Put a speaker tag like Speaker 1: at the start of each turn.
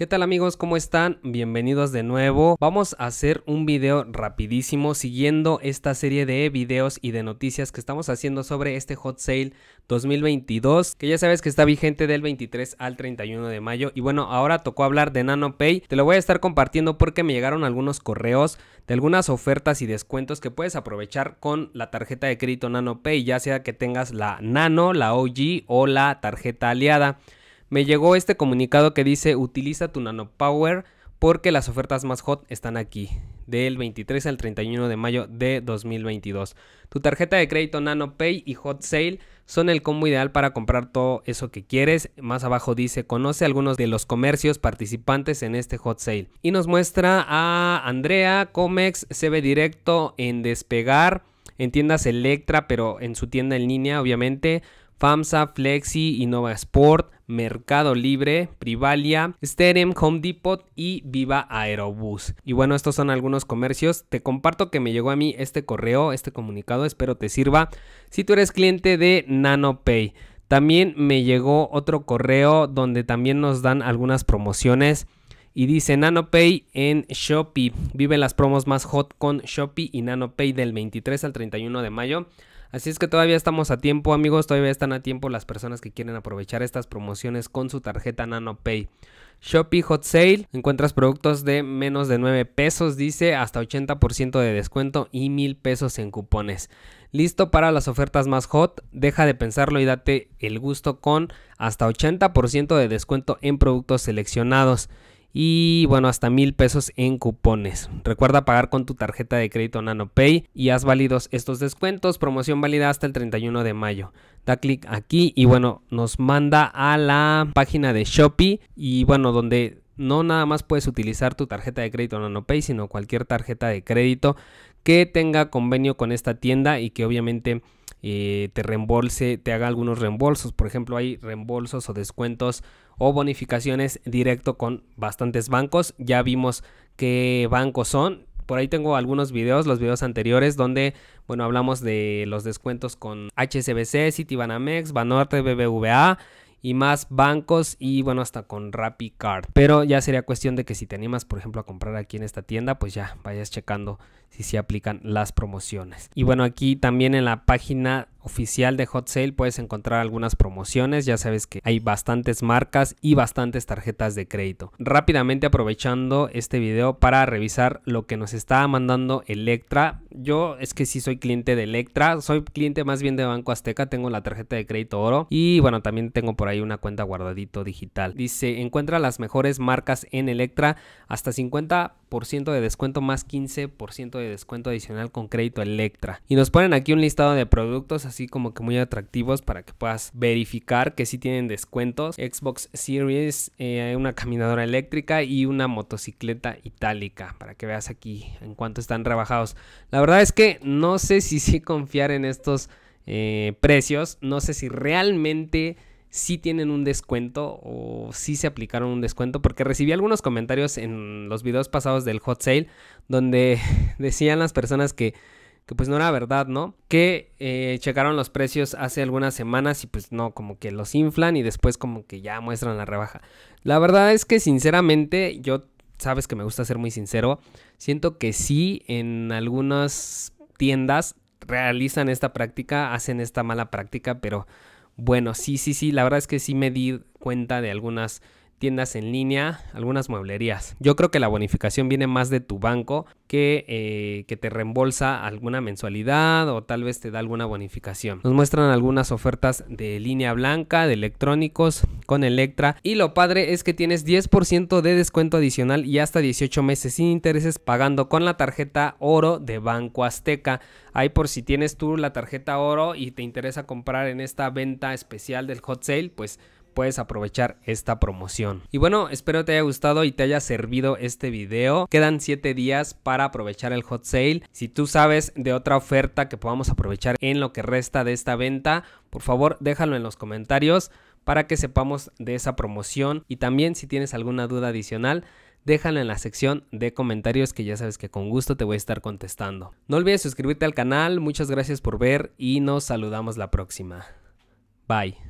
Speaker 1: ¿Qué tal amigos? ¿Cómo están? Bienvenidos de nuevo. Vamos a hacer un video rapidísimo siguiendo esta serie de videos y de noticias que estamos haciendo sobre este Hot Sale 2022 que ya sabes que está vigente del 23 al 31 de mayo y bueno ahora tocó hablar de NanoPay. Te lo voy a estar compartiendo porque me llegaron algunos correos de algunas ofertas y descuentos que puedes aprovechar con la tarjeta de crédito NanoPay ya sea que tengas la Nano, la OG o la tarjeta aliada. Me llegó este comunicado que dice utiliza tu Nano Power porque las ofertas más hot están aquí, del 23 al 31 de mayo de 2022. Tu tarjeta de crédito Nano Pay y Hot Sale son el combo ideal para comprar todo eso que quieres. Más abajo dice, conoce algunos de los comercios participantes en este Hot Sale. Y nos muestra a Andrea, Comex, Se ve Directo, en Despegar, en tiendas Electra, pero en su tienda en línea, obviamente. FAMSA, Flexi, Nova Sport, Mercado Libre, Privalia, Sterem, Home Depot y Viva Aerobus Y bueno, estos son algunos comercios. Te comparto que me llegó a mí este correo, este comunicado, espero te sirva si tú eres cliente de NanoPay. También me llegó otro correo donde también nos dan algunas promociones y dice NanoPay en Shopee. Vive las promos más hot con Shopee y NanoPay del 23 al 31 de mayo. Así es que todavía estamos a tiempo, amigos. Todavía están a tiempo las personas que quieren aprovechar estas promociones con su tarjeta NanoPay. Shopee Hot Sale, encuentras productos de menos de 9 pesos, dice, hasta 80% de descuento y 1000 pesos en cupones. Listo para las ofertas más hot, deja de pensarlo y date el gusto con hasta 80% de descuento en productos seleccionados y bueno, hasta mil pesos en cupones. Recuerda pagar con tu tarjeta de crédito NanoPay y haz válidos estos descuentos. Promoción válida hasta el 31 de mayo. Da clic aquí y bueno, nos manda a la página de Shopee y bueno, donde no nada más puedes utilizar tu tarjeta de crédito NanoPay, sino cualquier tarjeta de crédito que tenga convenio con esta tienda y que obviamente eh, te reembolse, te haga algunos reembolsos. Por ejemplo, hay reembolsos o descuentos o bonificaciones directo con bastantes bancos. Ya vimos qué bancos son. Por ahí tengo algunos videos, los videos anteriores, donde, bueno, hablamos de los descuentos con HSBC, Citibanamex, Banorte, BBVA, y más bancos y bueno, hasta con Rappi Card. Pero ya sería cuestión de que si te animas, por ejemplo, a comprar aquí en esta tienda, pues ya vayas checando si se aplican las promociones. Y bueno, aquí también en la página oficial de Hot Sale puedes encontrar algunas promociones, ya sabes que hay bastantes marcas y bastantes tarjetas de crédito. Rápidamente aprovechando este video para revisar lo que nos está mandando Electra. Yo es que si soy cliente de Electra, soy cliente más bien de Banco Azteca, tengo la tarjeta de crédito oro y bueno, también tengo por ahí una cuenta guardadito digital. Dice, encuentra las mejores marcas en Electra hasta 50 de descuento más 15% de descuento adicional con crédito Electra. Y nos ponen aquí un listado de productos así como que muy atractivos para que puedas verificar que sí tienen descuentos. Xbox Series, eh, una caminadora eléctrica y una motocicleta itálica para que veas aquí en cuánto están rebajados. La verdad es que no sé si sí confiar en estos eh, precios, no sé si realmente si sí tienen un descuento o si se aplicaron un descuento, porque recibí algunos comentarios en los videos pasados del hot sale donde decían las personas que que pues no era verdad, ¿no? Que eh, checaron los precios hace algunas semanas y pues no, como que los inflan y después como que ya muestran la rebaja. La verdad es que sinceramente yo, sabes que me gusta ser muy sincero, siento que sí en algunas tiendas realizan esta práctica, hacen esta mala práctica, pero bueno, sí, sí, sí, la verdad es que sí me di cuenta de algunas tiendas en línea, algunas mueblerías. Yo creo que la bonificación viene más de tu banco que, eh, que te reembolsa alguna mensualidad o tal vez te da alguna bonificación. Nos muestran algunas ofertas de línea blanca, de electrónicos, con Electra. Y lo padre es que tienes 10% de descuento adicional y hasta 18 meses sin intereses pagando con la tarjeta oro de Banco Azteca. Ahí por si tienes tú la tarjeta oro y te interesa comprar en esta venta especial del hot sale, pues puedes aprovechar esta promoción. Y bueno, espero te haya gustado y te haya servido este video. Quedan 7 días para aprovechar el hot sale. Si tú sabes de otra oferta que podamos aprovechar en lo que resta de esta venta, por favor déjalo en los comentarios para que sepamos de esa promoción y también si tienes alguna duda adicional déjalo en la sección de comentarios que ya sabes que con gusto te voy a estar contestando. No olvides suscribirte al canal, muchas gracias por ver y nos saludamos la próxima. Bye.